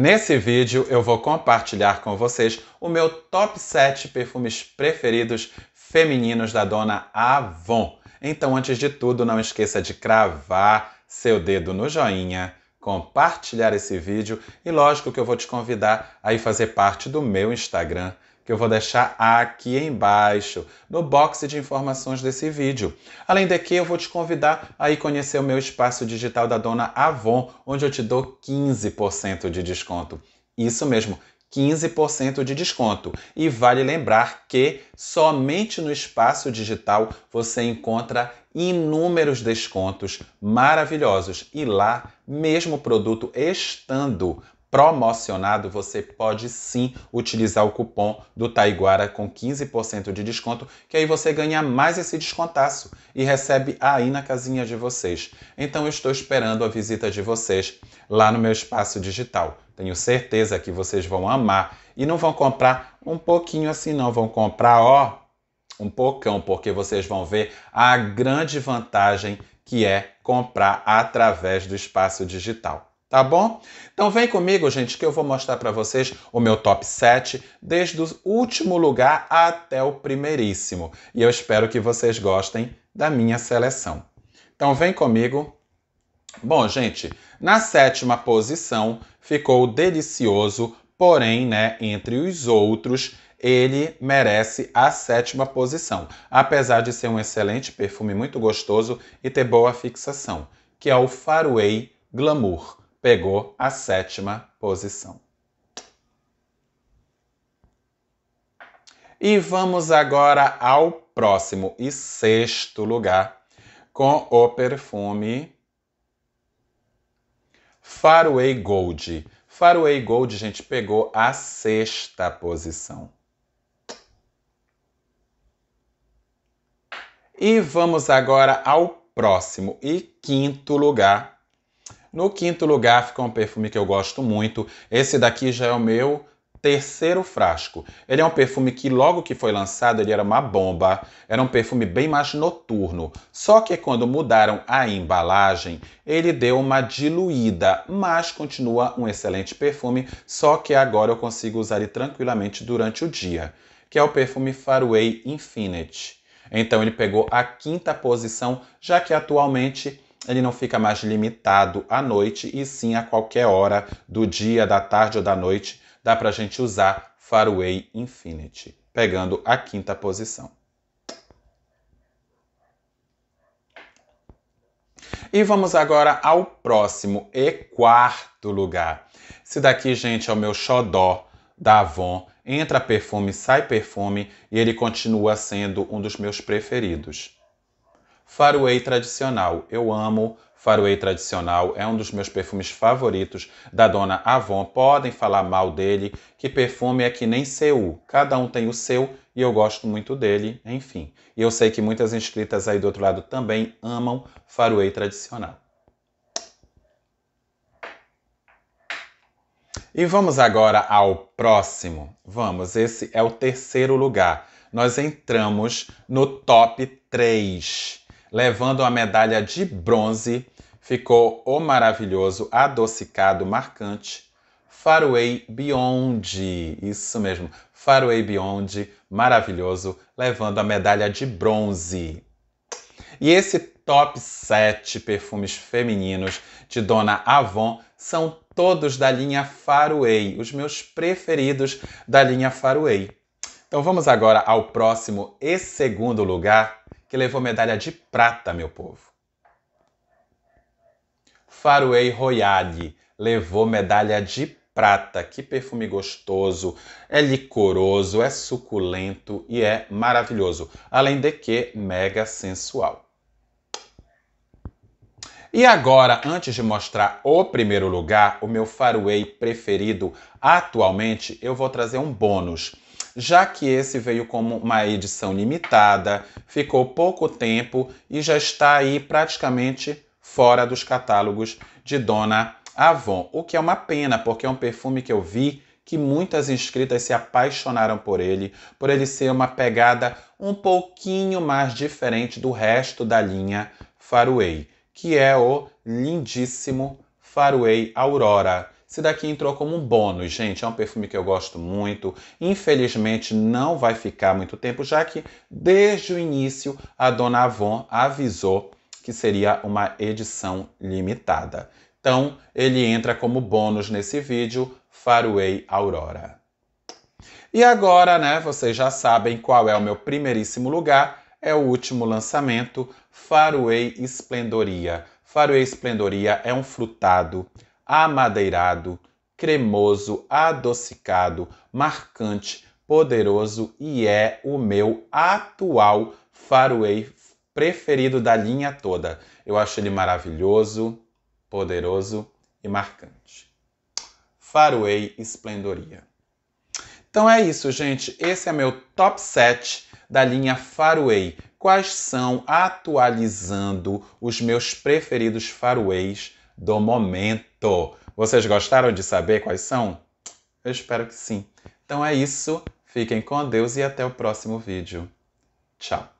Nesse vídeo eu vou compartilhar com vocês o meu top 7 perfumes preferidos femininos da dona Avon. Então, antes de tudo, não esqueça de cravar seu dedo no joinha, compartilhar esse vídeo e lógico que eu vou te convidar a ir fazer parte do meu Instagram que eu vou deixar aqui embaixo, no box de informações desse vídeo. Além de que, eu vou te convidar a ir conhecer o meu espaço digital da Dona Avon, onde eu te dou 15% de desconto. Isso mesmo, 15% de desconto. E vale lembrar que somente no espaço digital você encontra inúmeros descontos maravilhosos e lá, mesmo o produto estando promocionado, você pode sim utilizar o cupom do Taiguara com 15% de desconto, que aí você ganha mais esse descontaço e recebe aí na casinha de vocês. Então eu estou esperando a visita de vocês lá no meu espaço digital. Tenho certeza que vocês vão amar e não vão comprar um pouquinho assim não, vão comprar ó, um pocão, porque vocês vão ver a grande vantagem que é comprar através do espaço digital tá bom? Então vem comigo, gente, que eu vou mostrar para vocês o meu top 7, desde o último lugar até o primeiríssimo. E eu espero que vocês gostem da minha seleção. Então vem comigo. Bom, gente, na sétima posição ficou delicioso, porém, né, entre os outros, ele merece a sétima posição, apesar de ser um excelente perfume muito gostoso e ter boa fixação, que é o Faraway Glamour pegou a sétima posição. E vamos agora ao próximo e sexto lugar com o perfume Faraway Gold. Faraway Gold, gente, pegou a sexta posição. E vamos agora ao próximo e quinto lugar no quinto lugar fica um perfume que eu gosto muito. Esse daqui já é o meu terceiro frasco. Ele é um perfume que logo que foi lançado ele era uma bomba, era um perfume bem mais noturno. Só que quando mudaram a embalagem, ele deu uma diluída, mas continua um excelente perfume, só que agora eu consigo usar ele tranquilamente durante o dia, que é o perfume Faraway Infinite. Então ele pegou a quinta posição, já que atualmente ele não fica mais limitado à noite e sim a qualquer hora do dia, da tarde ou da noite, dá para a gente usar Faraway Infinity, pegando a quinta posição. E vamos agora ao próximo e quarto lugar. Esse daqui, gente, é o meu xodó da Avon. Entra perfume, sai perfume e ele continua sendo um dos meus preferidos. Faraway tradicional. Eu amo Faraway tradicional, é um dos meus perfumes favoritos da dona Avon. Podem falar mal dele, que perfume é que nem seu. Cada um tem o seu e eu gosto muito dele, enfim. E eu sei que muitas inscritas aí do outro lado também amam Faraway tradicional. E vamos agora ao próximo. Vamos, esse é o terceiro lugar. Nós entramos no top 3 Levando a medalha de bronze, ficou o maravilhoso, adocicado, marcante Faraway Beyond. Isso mesmo, Faraway Beyond, maravilhoso, levando a medalha de bronze. E esse top 7 perfumes femininos de Dona Avon são todos da linha Faraway, os meus preferidos da linha Faraway. Então vamos agora ao próximo e segundo lugar, que levou medalha de prata, meu povo. Faruei Royale levou medalha de prata. Que perfume gostoso, é licoroso, é suculento e é maravilhoso, além de que mega sensual. E agora, antes de mostrar o primeiro lugar, o meu faroei preferido atualmente, eu vou trazer um bônus já que esse veio como uma edição limitada, ficou pouco tempo e já está aí praticamente fora dos catálogos de Dona Avon, o que é uma pena, porque é um perfume que eu vi que muitas inscritas se apaixonaram por ele, por ele ser uma pegada um pouquinho mais diferente do resto da linha Faraway, que é o lindíssimo Faraway Aurora. Esse daqui entrou como um bônus, gente. É um perfume que eu gosto muito. Infelizmente, não vai ficar muito tempo, já que desde o início a Dona Avon avisou que seria uma edição limitada. Então, ele entra como bônus nesse vídeo, Faraway Aurora. E agora, né, vocês já sabem qual é o meu primeiríssimo lugar, é o último lançamento, Faraway Esplendoria. Faraway Esplendoria é um frutado amadeirado, cremoso, adocicado, marcante, poderoso e é o meu atual Faraway preferido da linha toda. Eu acho ele maravilhoso, poderoso e marcante. Faroei Esplendoria. Então é isso, gente. Esse é meu top 7 da linha Faroei. Quais são, atualizando, os meus preferidos Faraways do momento. Vocês gostaram de saber quais são? Eu espero que sim. Então é isso. Fiquem com Deus e até o próximo vídeo. Tchau.